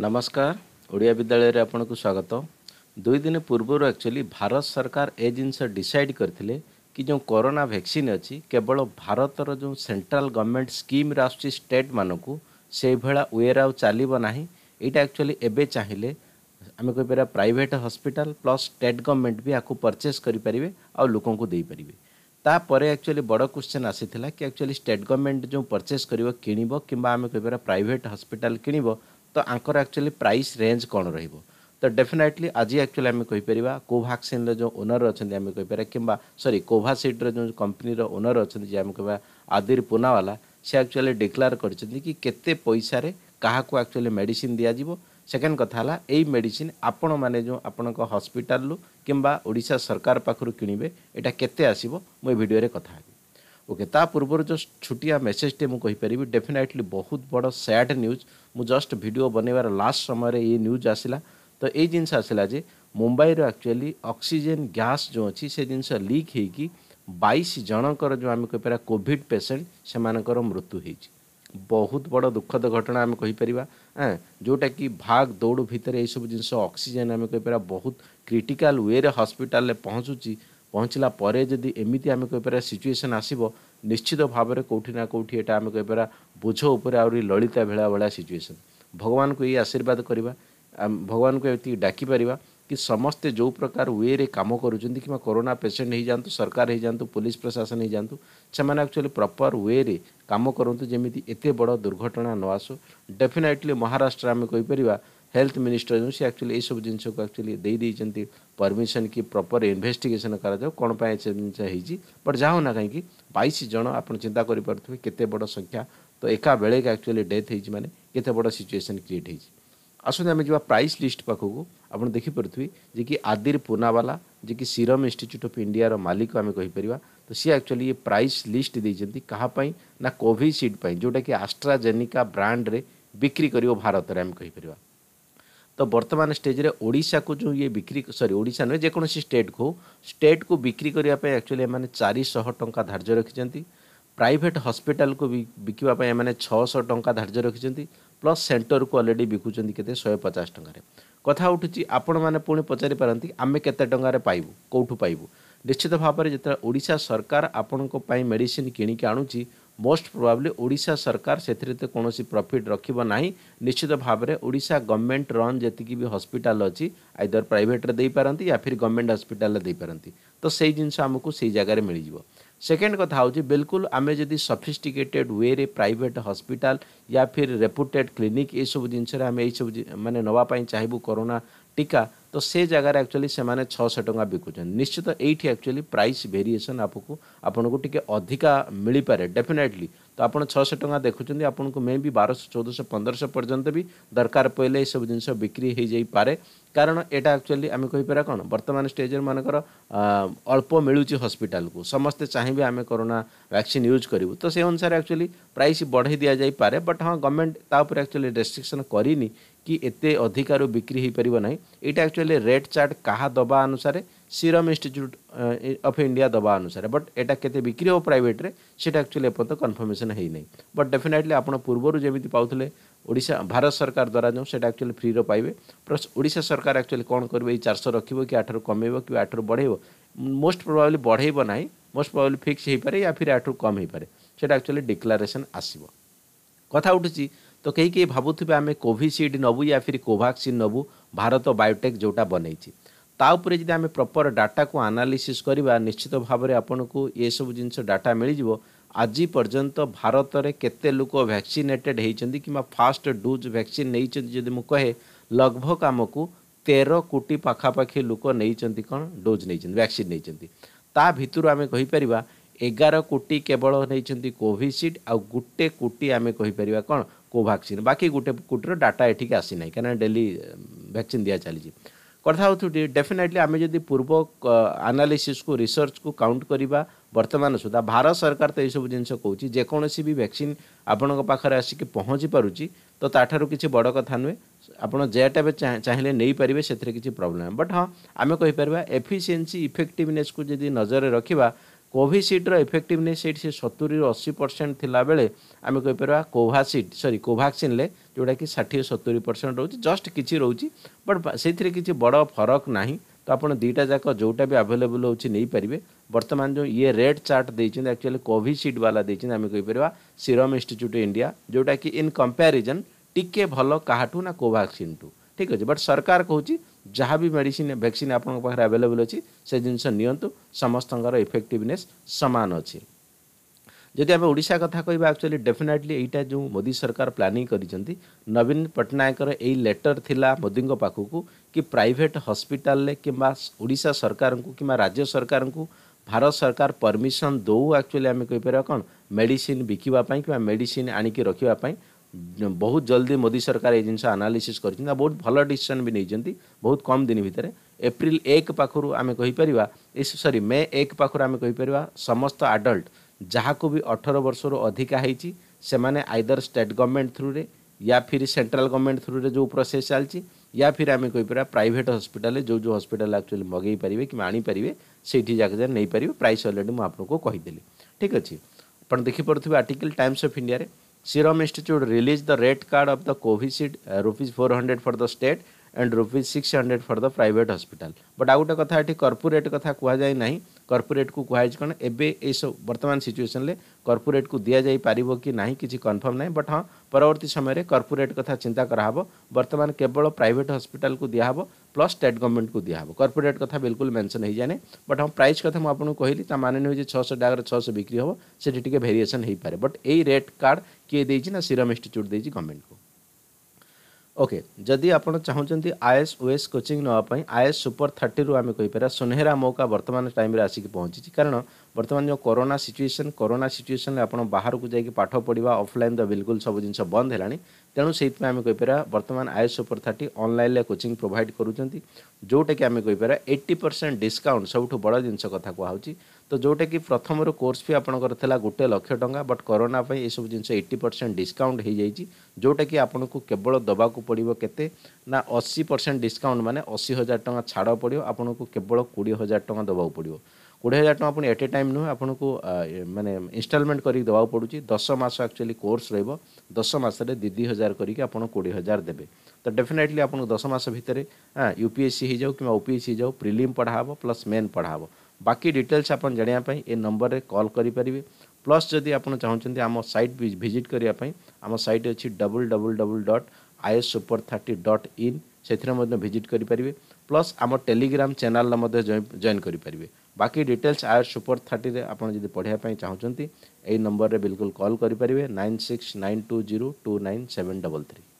नमस्कार ओडिया विद्यालय आपन को स्वागत दुई दिन पूर्व एक्चुअली भारत सरकार ए जिनस डिसाइड करते कि जो कोरोना भैक्सीन अच्छी केवल भारत जो सेंट्रल गवर्नमेंट स्कीम स्टेट मानक से भाला वेर आउ चलो ना ये एक्चुअली एवं चाहिए आम कह private hospital plus state government भी आपको परचेस करेंगे आउ लोक देपारे तापर एक्चुअली बड़ क्वेश्चन आसी कि एक्चुअली स्टेट गवर्नमेंट जो परचेस कर किण कि आम कह प्राइट हस्पिटाल किण ତ ଆଙ୍କର ଆକ୍ଚୁଆଲି ପ୍ରାଇସ୍ ରେଞ୍ଜ କ'ଣ ରହିବ ତ ଡେଫିନେଟଲି ଆଜି ଆକ୍ଚୁଆଲି ଆମେ କହିପାରିବା କୋଭାକ୍ସିନ୍ର ଯେଉଁ ଓନର୍ ଅଛନ୍ତି ଆମେ କହିପାରିବା କିମ୍ବା ସରି କୋଭାସିଡ଼୍ର ଯେଉଁ କମ୍ପାନୀର ଓନର୍ ଅଛନ୍ତି ଯେ ଆମେ କହିବା ଆଦିର ପୁନାୱାଲା ସେ ଆକ୍ଚୁଆଲି ଡିକ୍ଲାର କରିଛନ୍ତି କି କେତେ ପଇସାରେ କାହାକୁ ଆକ୍ଚୁଆଲି ମେଡ଼ିସିନ୍ ଦିଆଯିବ ସେକେଣ୍ଡ କଥା ହେଲା ଏଇ ମେଡ଼ିସିନ୍ ଆପଣମାନେ ଯେଉଁ ଆପଣଙ୍କ ହସ୍ପିଟାଲରୁ କିମ୍ବା ଓଡ଼ିଶା ସରକାର ପାଖରୁ କିଣିବେ ଏଇଟା କେତେ ଆସିବ ମୁଁ ଏ ଭିଡ଼ିଓରେ କଥା ହେବି ओके ता पूर्वर जस्ट छुटिया मेसेज टे मुझेपरि डेफिनेटली बहुत बड़ सैड न्यूज मुझ जस्ट भिड बनवर लास्ट समय ये न्यूज आसला तो ये जिनस आसला जे मुंबईर आकचुअली अक्सीजेन गैस जो अच्छी से जिनस लिक् हो बैश जनकर जो आम कहपर कोड पेसेंट से मानकर मृत्यु हो बहुत बड़ दुखद घटना आम कहीपर अं, जोटा कि भाग दौड़ भितर ये सब जिन अक्सीजेन आम कहपर बहुत क्रिटिकाल वे हस्पिटाल पहुँचुच्छी ପହଞ୍ଚିଲା ପରେ ଯଦି ଏମିତି ଆମେ କହିପାରିବା ସିଚୁଏସନ୍ ଆସିବ ନିଶ୍ଚିତ ଭାବରେ କେଉଁଠି ନା କେଉଁଠି ଏଇଟା ଆମେ କହିପାରିବା ବୋଝ ଉପରେ ଆହୁରି ଲଳିତା ଭେଳା ଭଳିଆ ସିଚୁଏସନ୍ ଭଗବାନଙ୍କୁ ଏଇ ଆଶୀର୍ବାଦ କରିବା ଭଗବାନଙ୍କୁ ଏତିକି ଡାକିପାରିବା କି ସମସ୍ତେ ଯେଉଁ ପ୍ରକାର ୱେରେ କାମ କରୁଛନ୍ତି କିମ୍ବା କରୋନା ପେସେଣ୍ଟ ହେଇଯାଆନ୍ତୁ ସରକାର ହେଇଯାଆନ୍ତୁ ପୋଲିସ ପ୍ରଶାସନ ହେଇଯାଆନ୍ତୁ ସେମାନେ ଆକ୍ଚୁଆଲି ପ୍ରପର୍ ୱେରେ କାମ କରନ୍ତୁ ଯେମିତି ଏତେ ବଡ଼ ଦୁର୍ଘଟଣା ନ ଆସୁ ଡେଫିନାଇଟଲି ମହାରାଷ୍ଟ୍ର ଆମେ କହିପାରିବା हेल्थ मिनिस्टर जो सी एक्चुअली सब जिनस एक्चुअली परमिशन कि प्रपर इनभेस्टिगेसन कराए से जिन बट जाऊना कहीं बैश जन आप चिंता करेंगे केते बड़ संख्या तो एका बेले एक्चुअली डेथ हो मैंने केत बड़ सिचुएसन क्रिएट हो आसत आम जा प्राइस लिस्ट पाखक आप देखिपुरी जी कि आदिर पुनावाला जी कि सीरम इन्यूट अफ इंडिया मालिक आम कहीपर तो सी एक्चुअली ये प्राइस लिस्ट देखते कापाई ना कोविशिल्ड जोटा कि आस्ट्राजेनिका ब्रांड्रे बिक्री कर भारत आम कहीपरिया तो बर्तमान स्टेज ओडा को जो ये बिक्री सरी ओडा नुहे जेकोसी स्टेट को स्टेट को बिक्री करने एक्चुअली एम चार टा धार्य रखिंट प्राइट हस्पिटाल को बिकापी एम छःश टा धार्य रखिंट प्लस सेन्टर को अलरेडी बिकुं के शहे पचास टकर कथा उठू आपण मैंने पुणी पचारि पारती आम केते टकर पाइबू कौटू पाइबू निश्चित भाव में जिते ओडा सरकार आपण मेडिसीन किणिक आणुची मोस्ट प्रोबेबली ओडिशा सरकार से कौन प्रॉफिट रखना ना निश्चित भाव में ओडा गवर्नमेंट रन जी भी हस्पिटाल अच्छी आईदर प्राइट्रेपारती या फिर गवर्नमेंट हस्पिटाल तो से जिन आमको से जगह मिल जाव सेकेंड कथा हो बिल्कुल आम जी सफिस्टिकेटेड वे रे प्राइवेट हॉस्पिटल या फिर रेपुटेड क्लिनिक ये सब जिनसे ये सब मानने नापी चाहबू करोना टीका तो से जगार एक्चुअली से छःश टाँग बिकुचन निश्चित ये एक्चुअली प्राइस भेरिएसन आपको आपको टी अधिका मिल पाए डेफिनेटली तो आप छःश टाँग देखुं आपको मे भी बारश चौदहश पंद्रह पर्यटन भी दरकार पड़े ये सब जिन बिक्री हो जाए कारण यहाँ एक्चुअली आम कही कहीपर कौन बर्तमान स्टेज मानकर अल्प मिलू हस्पिटाल को समस्ते चाहिए आम करोना वैक्सीन यूज करूँ तो से अनुसार एक्चुअली प्राइस बढ़े दि जाए बट हाँ गवर्नमेंट ताकि एक्चुअली रेस्ट्रिक्शन करनी कि एत अधिकार बिक्री हो पार ना यहाँ एक्चुअली କହିଲେ ରେଡ୍ ଚାର୍ଟ କାହା ଦେବା ଅନୁସାରେ ସିରମ୍ ଇନଷ୍ଟିଚ୍ୟୁଟ୍ ଅଫ୍ ଇଣ୍ଡିଆ ଦେବା ଅନୁସାରେ ବଟ୍ ଏଇଟା କେତେ ବିକ୍ରି ହେବ ପ୍ରାଇଭେଟ୍ରେ ସେଇଟା ଆକ୍ଚୁଆଲି ଏପର୍ଯ୍ୟନ୍ତ କନଫର୍ମେସନ୍ ହେଇନାହିଁ ବଟ୍ ଡେଫିନେଟ୍ଲି ଆପଣ ପୂର୍ବରୁ ଯେମିତି ପାଉଥିଲେ ଓଡ଼ିଶା ଭାରତ ସରକାର ଦ୍ୱାରା ଯେଉଁ ସେଇଟା ଆକ୍ଚୁଆଲି ଫ୍ରିର ପାଇବେ ପ୍ଲସ୍ ଓଡ଼ିଶା ସରକାର ଆକ୍ଚୁଆଲି କ'ଣ କରିବେ ଏଇ ଚାରିଶହ ରଖିବ କି ଆଠରୁ କମେଇବ କି ଆଠରୁ ବଢ଼େଇବ ମୋଷ୍ଟ ପ୍ରୋବାବଲି ବଢ଼େଇବ ନାହିଁ ମୋଷ୍ଟ ପ୍ରୋବାବଲି ଫିକ୍ସ ହେଇପାରେ ୟା ଫିର୍ ଆଠରୁ କମ୍ ହେଇପାରେ ସେଇଟା ଆକ୍ଚୁଆଲି ଡିକ୍ଲାରେସନ୍ ଆସିବ କଥା ଉଠୁଛି ତ କେହି କେହି ଭାବୁଥିବେ ଆମେ କୋଭିସିଡ଼୍ ନେବୁ ୟା ଫିର୍ କୋଭାକ୍ସିନ୍ ନେବୁ ଭାରତ ବାୟୋଟେକ୍ ଯେଉଁଟା ବନେଇଛି ତା ଉପରେ ଯଦି ଆମେ ପ୍ରପର୍ ଡାଟାକୁ ଆନାଲିସିସ୍ କରିବା ନିଶ୍ଚିତ ଭାବରେ ଆପଣଙ୍କୁ ଏସବୁ ଜିନିଷ ଡାଟା ମିଳିଯିବ ଆଜି ପର୍ଯ୍ୟନ୍ତ ଭାରତରେ କେତେ ଲୋକ ଭ୍ୟାକ୍ସିନେଟେଡ୍ ହେଇଛନ୍ତି କିମ୍ବା ଫାଷ୍ଟ ଡୋଜ୍ ଭ୍ୟାକ୍ସିନ୍ ନେଇଛନ୍ତି ଯଦି ମୁଁ କହେ ଲଗ୍ଭଗ ଆମକୁ ତେର କୋଟି ପାଖାପାଖି ଲୋକ ନେଇଛନ୍ତି କ'ଣ ଡୋଜ୍ ନେଇଛନ୍ତି ଭ୍ୟାକ୍ସିନ୍ ନେଇଛନ୍ତି ତା ଭିତରୁ ଆମେ କହିପାରିବା ଏଗାର କୋଟି କେବଳ ନେଇଛନ୍ତି କୋଭିସିଡ଼୍ ଆଉ ଗୋଟେ କୋଟି ଆମେ କହିପାରିବା କ'ଣ କୋଭାକ୍ସିନ୍ ବାକି ଗୋଟେ କୋଟିର ଡାଟା ଏଠିକି ଆସିନାହିଁ କାହିଁକିନା ଡେଲି ଭ୍ୟାକ୍ସିନ୍ ଦିଆ ଚାଲିଛି କଥା ହେଉଥିଲୁ ଡେଫିନେଟଲି ଆମେ ଯଦି ପୂର୍ବ ଆନାଲିସିସ୍କୁ ରିସର୍ଚ୍ଚକୁ କାଉଣ୍ଟ କରିବା ବର୍ତ୍ତମାନ ସୁଦ୍ଧା ଭାରତ ସରକାର ତ ଏଇସବୁ ଜିନିଷ କହୁଛି ଯେକୌଣସି ବି ଭ୍ୟାକ୍ସିନ୍ ଆପଣଙ୍କ ପାଖରେ ଆସିକି ପହଞ୍ଚି ପାରୁଛି ତ ତା'ଠାରୁ କିଛି ବଡ଼ କଥା ନୁହେଁ ଆପଣ ଯେଟା ଏବେ ଚାହିଁଲେ ନେଇପାରିବେ ସେଥିରେ କିଛି ପ୍ରୋବ୍ଲେମ୍ ବଟ୍ ହଁ ଆମେ କହିପାରିବା ଏଫିସିଏନ୍ସି ଇଫେକ୍ଟିଭନେସ୍କୁ ଯଦି ନଜରରେ ରଖିବା କୋଭିସିଡ଼୍ର ଇଫେକ୍ଟିଭନେସ୍ ଏଇଠି ସେ ସତୁରିରୁ ଅଶୀ ପରସେଣ୍ଟ ଥିଲାବେଳେ ଆମେ କହିପାରିବା କୋଭାସିଡ଼୍ ସରି କୋଭାକ୍ସିନ୍ରେ ଯେଉଁଟାକି ଷାଠିଏ ସତୁରି ପରସେଣ୍ଟ ରହୁଛି ଜଷ୍ଟ କିଛି ରହୁଛି ବଟ୍ ସେଇଥିରେ କିଛି ବଡ଼ ଫରକ ନାହିଁ ତ ଆପଣ ଦୁଇଟା ଯାକ ଯେଉଁଟା ବି ଆଭେଲେବୁଲ୍ ହେଉଛି ନେଇପାରିବେ ବର୍ତ୍ତମାନ ଯେଉଁ ଇଏ ରେଟ୍ ଚାର୍ଟ ଦେଇଛନ୍ତି ଆକ୍ଚୁଆଲି କୋଭିସିଡ଼୍ ବାଲା ଦେଇଛନ୍ତି ଆମେ କହିପାରିବା ସିରମ୍ ଇନଷ୍ଟିଚ୍ୟୁଟ୍ ଇଣ୍ଡିଆ ଯେଉଁଟାକି ଇନ୍ କମ୍ପାରିଜନ୍ ଟିକେ ଭଲ କାହାଠୁ ନା କୋଭାକ୍ସିନ୍ଠୁ ঠিক আছে ବଟ୍ ସରକାର କହୁଛି ଯାହା ବି ମେଡ଼ିସିନ୍ ଭ୍ୟାକ୍ସିନ୍ ଆପଣଙ୍କ ପାଖରେ ଆଭେଲେବଲ୍ ଅଛି ସେ ଜିନିଷ ନିଅନ୍ତୁ ସମସ୍ତଙ୍କର ଇଫେକ୍ଟିଭନେସ୍ ସମାନ ଅଛି ଯଦି ଆମେ ଓଡ଼ିଶା କଥା କହିବା ଆକ୍ଚୁଆଲି ଡେଫିନେଟଲି ଏଇଟା ଯେଉଁ ମୋଦି ସରକାର ପ୍ଲାନିଂ କରିଛନ୍ତି ନବୀନ ପଟ୍ଟନାୟକର ଏଇ ଲେଟର୍ ଥିଲା ମୋଦିଙ୍କ ପାଖକୁ କି ପ୍ରାଇଭେଟ୍ ହସ୍ପିଟାଲରେ କିମ୍ବା ଓଡ଼ିଶା ସରକାରଙ୍କୁ କିମ୍ବା ରାଜ୍ୟ ସରକାରଙ୍କୁ ଭାରତ ସରକାର ପରମିସନ୍ ଦେଉ ଆକ୍ଚୁଆଲି ଆମେ କହିପାରିବା କ'ଣ ମେଡ଼ିସିନ୍ ବିକିବା ପାଇଁ କିମ୍ବା ମେଡ଼ିସିନ୍ ଆଣିକି ରଖିବା ପାଇଁ ବହୁତ ଜଲ୍ଦି ମୋଦି ସରକାର ଏଇ ଜିନିଷ ଆନାଲିସିସ୍ କରିଛନ୍ତି ଆଉ ବହୁତ ଭଲ ଡିସିସନ୍ ବି ନେଇଛନ୍ତି ବହୁତ କମ୍ ଦିନ ଭିତରେ ଏପ୍ରିଲ ଏକ ପାଖରୁ ଆମେ କହିପାରିବା ସରି ମେ ଏକ ପାଖରୁ ଆମେ କହିପାରିବା ସମସ୍ତ ଆଡଲ୍ଟ ଯାହାକୁ ବି ଅଠର ବର୍ଷରୁ ଅଧିକା ହେଇଛି ସେମାନେ ଆଇଦର ଷ୍ଟେଟ୍ ଗଭର୍ଣ୍ଣମେଣ୍ଟ ଥ୍ରୁରେ या फिर सेंट्रल गवर्नमेंट थ्रु रे जो प्रोसेस चलती या फिर आम कहीपर प्राइट हस्पिटाल जो जो हस्पिटाल एक्चुअली मगे पारे कि आनीपारे से जाके जाए नहीं पारे प्राइस अलरेडी मुझे आपको कहीदेली ठीक अच्छे आप देखिपे article Times of India Serum Institute released the red card of the Covishield uh, rupees 400 for the state and rupees 600 for the private hospital. But आउ गोटे कथा एटी कॉर्पोरेट कथा कर्पोरेट जाय नाही को कुहा जाय कोन एबे सब वर्तमान सिचुएसन कर्पोरेट को दिया जाय पारिबो कि नाही किछि कन्फर्म नाही बट हाँ परवर्त समय कर्पोरेट कथ चिंता करहाबो बर्तमान केवल प्राइट हॉस्पिटल को ପ୍ଲସ୍ ଷ୍ଟେଟ୍ ଗଭର୍ଣ୍ଣମେଣ୍ଟକୁ ଦିଆହେବ କର୍ପୋରେଟ୍ କଥା ବିଲକୁଲ ମେନ୍ସନ୍ ହେଇଯାଏନି ବଟ୍ ହଁ ପ୍ରାଇସ୍ କଥା ମୁଁ ଆପଣଙ୍କୁ କହିଲି ତା ମାନେ ନୁହେଁ ଯେ ଛଅଶହ ଜାଗାରେ ଛଅଶହ ବିକ୍ରି ହେବ ସେଠି ଟିକେ ଭେରିଏସନ୍ ହେଇପାରେ ବଟ୍ ଏଇ ରେଟ୍ କାର୍ଡ଼ କିଏ ଦେଇଛି ନା ସିରମ୍ ଇନଷ୍ଟିଚ୍ୟୁଟ୍ ଦେଇଛି ଗଭର୍ଣ୍ଣମେଣ୍ଟକୁ ଓକେ ଯଦି ଆପଣ ଚାହୁଁଛନ୍ତି I S O S coaching ନେବା ପାଇଁ ଆଇ ଏସ୍ ସୁପର ଥାର୍ଟିରୁ ଆମେ କହିପାରିବା ସୁନେହେରା ମୌକା ବର୍ତ୍ତମାନ ଟାଇମ୍ରେ ଆସିକି ପହଞ୍ଚିଛି କାରଣ ବର୍ତ୍ତମାନ ଯେଉଁ କରୋନା ସିଚୁଏସନ୍ କରୋନା ସିଚୁଏସନ୍ରେ ଆପଣ ବାହାରକୁ ଯାଇକି ପାଠ ପଢ଼ିବା ଅଫଲାଇନ୍ ତ ବିଲକୁଲ ସବୁ ଜିନିଷ ବନ୍ଦ ହେଲାଣି ତେଣୁ ସେଇଥିପାଇଁ ଆମେ କହିପାରିବା ବର୍ତ୍ତମାନ ଆଇ ଏସ୍ ସୁପର ଥାର୍ଟି ଅନଲାଇନ୍ରେ କୋଚିଂ ପ୍ରୋଭାଇଡ଼ କରୁଛନ୍ତି ଯେଉଁଟାକି ଆମେ କହିପାରିବା ଏଇଟି ପରସେଣ୍ଟ ଡିସ୍କାଉଣ୍ଟ ସବୁଠୁ ବଡ଼ ଜିନିଷ କଥା କୁହାହେଉଛି তো ଯେଉଁଟାକି ପ୍ରଥମରୁ କୋର୍ସ ଫି ଆପଣଙ୍କର ଥିଲା ଗୋଟେ ଲକ୍ଷ ଟଙ୍କା ବଟ୍ କରୋନା ପାଇଁ ଏସବୁ ଜିନିଷ ଏଇଟି ପରସେଣ୍ଟ ଡିସକାଉଣ୍ଟ ହୋଇଯାଇଛି ଯେଉଁଟାକି ଆପଣଙ୍କୁ କେବଳ ଦେବାକୁ ପଡ଼ିବ କେତେ ନା ଅଶୀ ପରସେଣ୍ଟ ଡିସକାଉଣ୍ଟ ମାନେ ଅଶୀ ହଜାର ଟଙ୍କା ଛାଡ଼ ପଡ଼ିବ ଆପଣଙ୍କୁ କେବଳ କୋଡ଼ିଏ ହଜାର ଟଙ୍କା ଦେବାକୁ ପଡ଼ିବ କୋଡ଼ିଏ ହଜାର ଟଙ୍କା ଆପଣ ଏଟ୍ ଏ ଟାଇମ୍ ନୁହେଁ ଆପଣଙ୍କୁ ମାନେ ଇନଷ୍ଟଲମେଣ୍ଟ କରିକି ଦେବାକୁ ପଡ଼ୁଛି ଦଶ ମାସ ଆକ୍ଚୁଆଲି କୋର୍ସ ରହିବ ଦଶ ମାସରେ ଦୁଇ ଦୁଇ ହଜାର କରିକି ଆପଣ କୋଡ଼ିଏ ହଜାର ଦେବେ ତ ଡେଫିନେଟଲି ଆପଣଙ୍କୁ ଦଶ ମାସ ଭିତରେ ୟୁ ପି ଏସ୍ ସି ହେଇଯାଉ କିମ୍ବା ଓ ପି ଏସ୍ ସି ହେଇଯାଉ ପ୍ରିଲିମ୍ ପଢ଼ା ହେବ ପ୍ଲସ୍ ମେନ୍ ପଢ଼ା ହେବ ବାକି ଡିଟେଲ୍ସ বাকি ডিটেলস আপনার জাঁয়া এই নম্বরের কল করে প্লস যদি আপনার চাহুমান আমার সাইট ভিজিট করা আমার সাইট অছি double double double dot IS super thirty dot in ସେଥିରେ ମଧ୍ୟ ଭିଜିଟ୍ କରିପାରିବେ ପ୍ଲସ୍ ଆମ ଟେଲିଗ୍ରାମ୍ ଚ୍ୟାନେଲ୍ରେ ମଧ୍ୟ ଜଏନ୍ କରିପାରିବେ ବାକି ଡିଟେଲ୍ସ ଆୟର ସୁପର୍ ଥାର୍ଟିରେ ଆପଣ ଯଦି ପଢ଼ିବା ପାଇଁ ଚାହୁଁଛନ୍ତି ଏହି ନମ୍ବରରେ ବିଲକୁଲ କଲ୍ କରିପାରିବେ nine six nine two zero two nine seven double three